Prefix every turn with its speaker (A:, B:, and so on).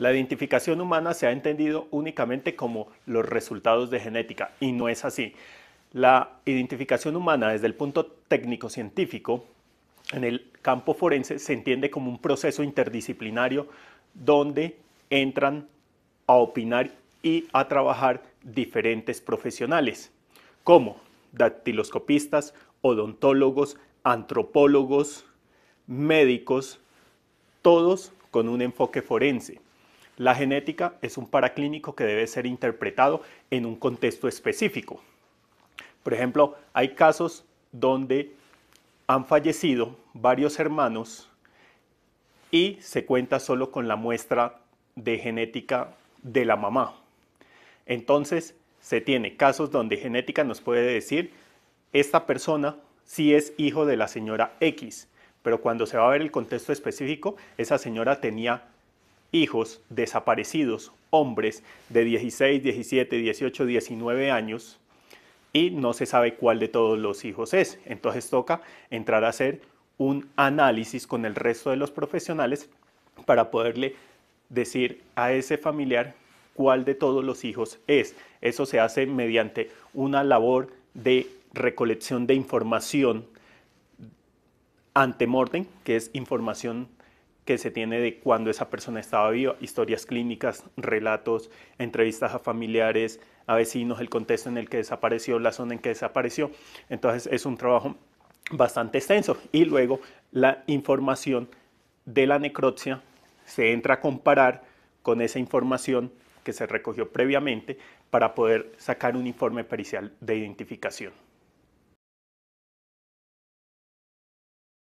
A: La identificación humana se ha entendido únicamente como los resultados de genética y no es así. La identificación humana desde el punto técnico-científico en el campo forense se entiende como un proceso interdisciplinario donde entran a opinar y a trabajar diferentes profesionales, como dactiloscopistas, odontólogos, antropólogos, médicos, todos con un enfoque forense. La genética es un paraclínico que debe ser interpretado en un contexto específico. Por ejemplo, hay casos donde han fallecido varios hermanos y se cuenta solo con la muestra de genética de la mamá. Entonces, se tiene casos donde genética nos puede decir, esta persona sí es hijo de la señora X, pero cuando se va a ver el contexto específico, esa señora tenía hijos desaparecidos, hombres de 16, 17, 18, 19 años, y no se sabe cuál de todos los hijos es. Entonces toca entrar a hacer un análisis con el resto de los profesionales para poderle decir a ese familiar cuál de todos los hijos es. Eso se hace mediante una labor de recolección de información mortem, que es información que se tiene de cuando esa persona estaba viva, historias clínicas, relatos, entrevistas a familiares, a vecinos, el contexto en el que desapareció, la zona en que desapareció. Entonces es un trabajo bastante extenso. Y luego la información de la necropsia se entra a comparar con esa información que se recogió previamente para poder sacar un informe pericial de identificación.